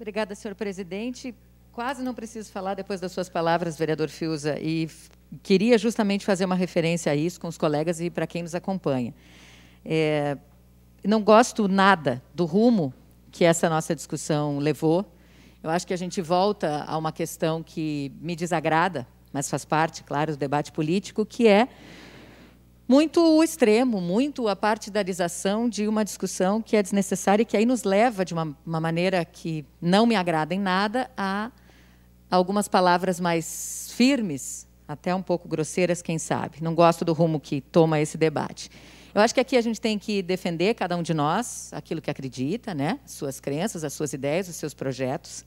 Obrigada, senhor presidente. Quase não preciso falar depois das suas palavras, vereador Fiuza, e queria justamente fazer uma referência a isso com os colegas e para quem nos acompanha. É, não gosto nada do rumo que essa nossa discussão levou. Eu acho que a gente volta a uma questão que me desagrada, mas faz parte, claro, do debate político, que é muito o extremo, muito a partidarização de uma discussão que é desnecessária e que aí nos leva, de uma, uma maneira que não me agrada em nada, a algumas palavras mais firmes, até um pouco grosseiras, quem sabe. Não gosto do rumo que toma esse debate. Eu acho que aqui a gente tem que defender, cada um de nós, aquilo que acredita, né? suas crenças, as suas ideias, os seus projetos.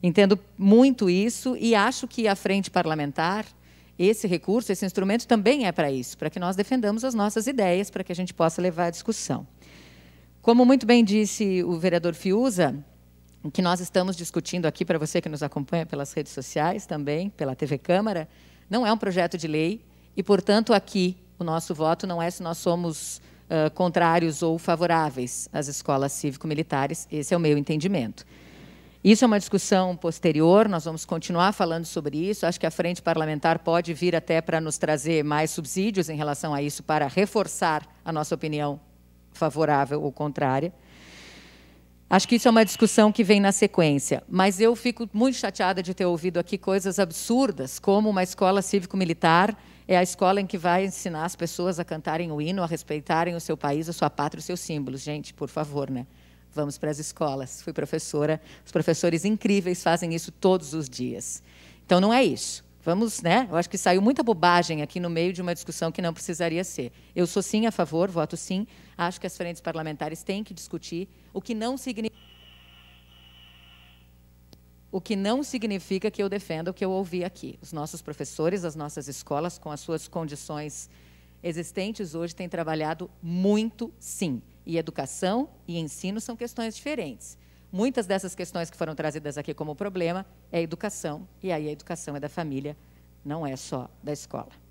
Entendo muito isso e acho que a frente parlamentar esse recurso, esse instrumento também é para isso, para que nós defendamos as nossas ideias, para que a gente possa levar à discussão. Como muito bem disse o vereador Fiuza, o que nós estamos discutindo aqui, para você que nos acompanha pelas redes sociais também, pela TV Câmara, não é um projeto de lei e, portanto, aqui o nosso voto não é se nós somos uh, contrários ou favoráveis às escolas cívico-militares. Esse é o meu entendimento. Isso é uma discussão posterior, nós vamos continuar falando sobre isso. Acho que a frente parlamentar pode vir até para nos trazer mais subsídios em relação a isso, para reforçar a nossa opinião favorável ou contrária. Acho que isso é uma discussão que vem na sequência, mas eu fico muito chateada de ter ouvido aqui coisas absurdas, como uma escola cívico-militar é a escola em que vai ensinar as pessoas a cantarem o hino, a respeitarem o seu país, a sua pátria, os seus símbolos. Gente, por favor, né? Vamos para as escolas. Fui professora. Os professores incríveis fazem isso todos os dias. Então não é isso. Vamos, né? Eu acho que saiu muita bobagem aqui no meio de uma discussão que não precisaria ser. Eu sou sim a favor, voto sim. Acho que as frentes parlamentares têm que discutir o que não significa o que não significa que eu defenda o que eu ouvi aqui. Os nossos professores, as nossas escolas, com as suas condições existentes hoje, têm trabalhado muito, sim e educação e ensino são questões diferentes. Muitas dessas questões que foram trazidas aqui como problema é educação, e aí a educação é da família, não é só da escola.